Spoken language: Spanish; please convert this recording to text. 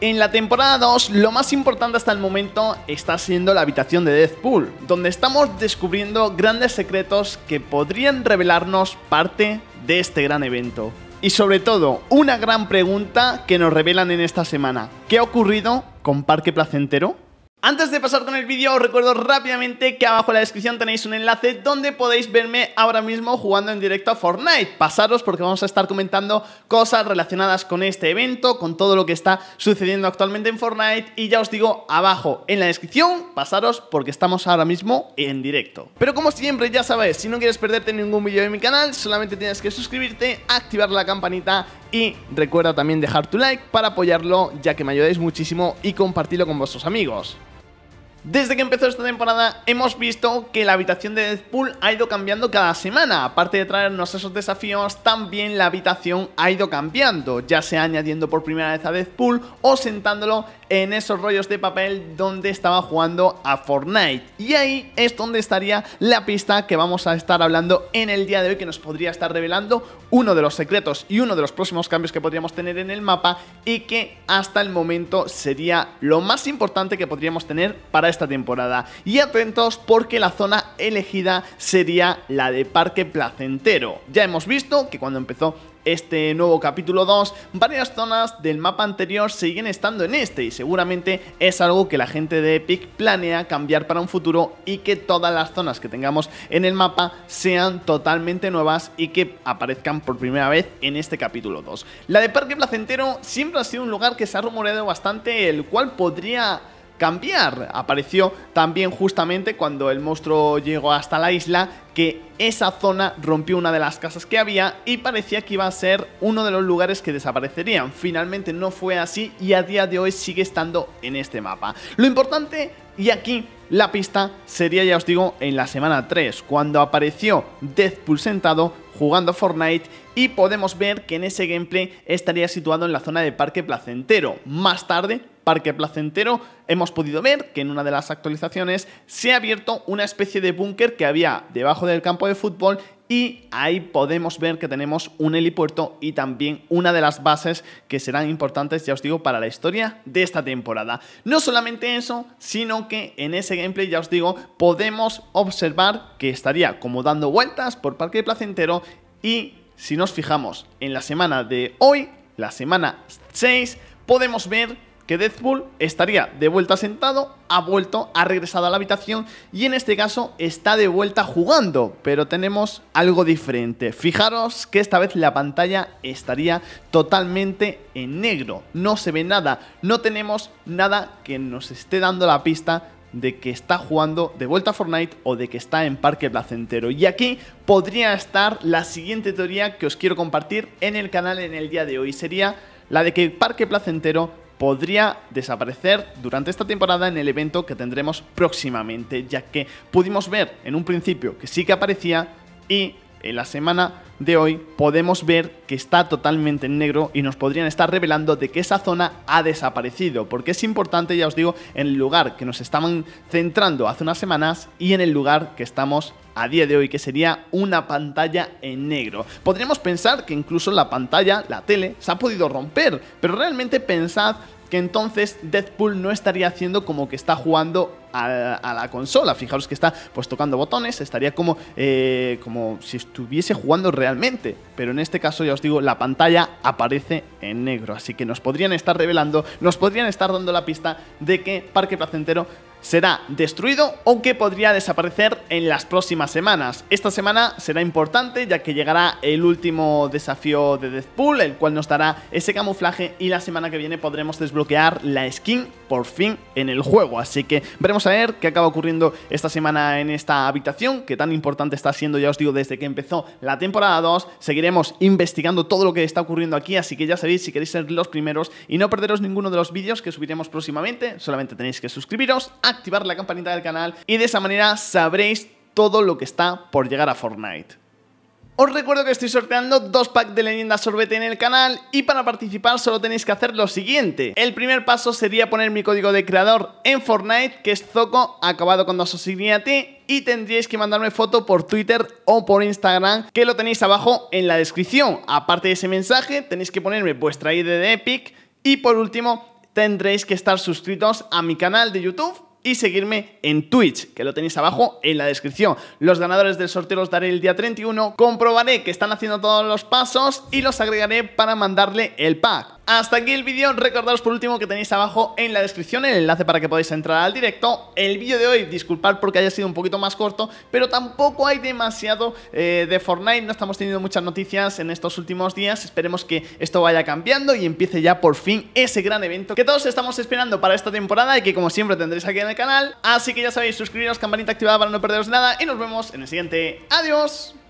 En la temporada 2, lo más importante hasta el momento está siendo la habitación de Deathpool, donde estamos descubriendo grandes secretos que podrían revelarnos parte de este gran evento. Y sobre todo, una gran pregunta que nos revelan en esta semana. ¿Qué ha ocurrido con Parque Placentero? Antes de pasar con el vídeo, os recuerdo rápidamente que abajo en la descripción tenéis un enlace donde podéis verme ahora mismo jugando en directo a Fortnite. Pasaros porque vamos a estar comentando cosas relacionadas con este evento, con todo lo que está sucediendo actualmente en Fortnite y ya os digo abajo en la descripción, pasaros porque estamos ahora mismo en directo. Pero como siempre, ya sabéis, si no quieres perderte ningún vídeo de mi canal, solamente tienes que suscribirte, activar la campanita y recuerda también dejar tu like para apoyarlo ya que me ayudáis muchísimo y compartirlo con vuestros amigos. Desde que empezó esta temporada hemos visto que la habitación de Deadpool ha ido cambiando cada semana. Aparte de traernos esos desafíos, también la habitación ha ido cambiando, ya sea añadiendo por primera vez a Deadpool o sentándolo en esos rollos de papel donde estaba jugando a Fortnite. Y ahí es donde estaría la pista que vamos a estar hablando en el día de hoy, que nos podría estar revelando uno de los secretos y uno de los próximos cambios que podríamos tener en el mapa y que hasta el momento sería lo más importante que podríamos tener para esta temporada. Y atentos porque la zona elegida sería la de Parque Placentero. Ya hemos visto que cuando empezó este nuevo capítulo 2, varias zonas del mapa anterior siguen estando en este y seguramente es algo que la gente de Epic planea cambiar para un futuro y que todas las zonas que tengamos en el mapa sean totalmente nuevas y que aparezcan por primera vez en este capítulo 2. La de Parque Placentero siempre ha sido un lugar que se ha rumoreado bastante, el cual podría cambiar. Apareció también justamente cuando el monstruo llegó hasta la isla que esa zona rompió una de las casas que había y parecía que iba a ser uno de los lugares que desaparecerían. Finalmente no fue así y a día de hoy sigue estando en este mapa. Lo importante y aquí la pista sería, ya os digo, en la semana 3, cuando apareció Deathpool sentado jugando Fortnite y podemos ver que en ese gameplay estaría situado en la zona de Parque Placentero. Más tarde Parque Placentero, hemos podido ver que en una de las actualizaciones se ha abierto una especie de búnker que había debajo del campo de fútbol y ahí podemos ver que tenemos un helipuerto y también una de las bases que serán importantes, ya os digo, para la historia de esta temporada. No solamente eso, sino que en ese gameplay, ya os digo, podemos observar que estaría como dando vueltas por Parque Placentero y si nos fijamos en la semana de hoy, la semana 6, podemos ver que Deadpool estaría de vuelta sentado, ha vuelto, ha regresado a la habitación y en este caso está de vuelta jugando, pero tenemos algo diferente. Fijaros que esta vez la pantalla estaría totalmente en negro, no se ve nada, no tenemos nada que nos esté dando la pista de que está jugando de vuelta a Fortnite o de que está en parque placentero. Y aquí podría estar la siguiente teoría que os quiero compartir en el canal en el día de hoy. Sería la de que parque placentero podría desaparecer durante esta temporada en el evento que tendremos próximamente, ya que pudimos ver en un principio que sí que aparecía y en la semana de hoy podemos ver que está totalmente en negro y nos podrían estar revelando de que esa zona ha desaparecido, porque es importante, ya os digo, en el lugar que nos estaban centrando hace unas semanas y en el lugar que estamos a día de hoy, que sería una pantalla en negro. Podríamos pensar que incluso la pantalla, la tele, se ha podido romper, pero realmente pensad que entonces Deadpool no estaría haciendo como que está jugando a, la consola. Fijaros que está pues tocando botones, estaría como, eh, como si estuviese jugando realmente. Pero en este caso, ya os digo, la pantalla aparece en negro. Así que nos podrían estar revelando, nos podrían estar dando la pista de que Parque Placentero será destruido o que podría desaparecer en las próximas semanas. Esta semana será importante ya que llegará el último desafío de Deathpool, el cual nos dará ese camuflaje y la semana que viene podremos desbloquear la skin por fin en el juego. Así que veremos a ver qué acaba ocurriendo esta semana en esta habitación, que tan importante está siendo, ya os digo, desde que empezó la temporada 2. Seguiremos investigando todo lo que está ocurriendo aquí, así que ya sabéis si queréis ser los primeros y no perderos ninguno de los vídeos que subiremos próximamente, solamente tenéis que suscribiros activar la campanita del canal y de esa manera sabréis todo lo que está por llegar a Fortnite. Os recuerdo que estoy sorteando dos packs de leyenda sorbete en el canal y para participar solo tenéis que hacer lo siguiente. El primer paso sería poner mi código de creador en Fortnite, que es Zoco, acabado con dos a y tendríais que mandarme foto por Twitter o por Instagram, que lo tenéis abajo en la descripción. Aparte de ese mensaje, tenéis que ponerme vuestra ID de Epic y por último, tendréis que estar suscritos a mi canal de YouTube y seguirme en Twitch, que lo tenéis abajo en la descripción. Los ganadores del sorteo los daré el día 31, comprobaré que están haciendo todos los pasos y los agregaré para mandarle el pack. Hasta aquí el vídeo, recordaros por último que tenéis abajo en la descripción el enlace para que podáis entrar al directo. El vídeo de hoy, disculpad porque haya sido un poquito más corto, pero tampoco hay demasiado eh, de Fortnite, no estamos teniendo muchas noticias en estos últimos días, esperemos que esto vaya cambiando y empiece ya por fin ese gran evento que todos estamos esperando para esta temporada y que como siempre tendréis aquí en el canal. Así que ya sabéis, suscribiros, campanita activada para no perderos nada y nos vemos en el siguiente. ¡Adiós!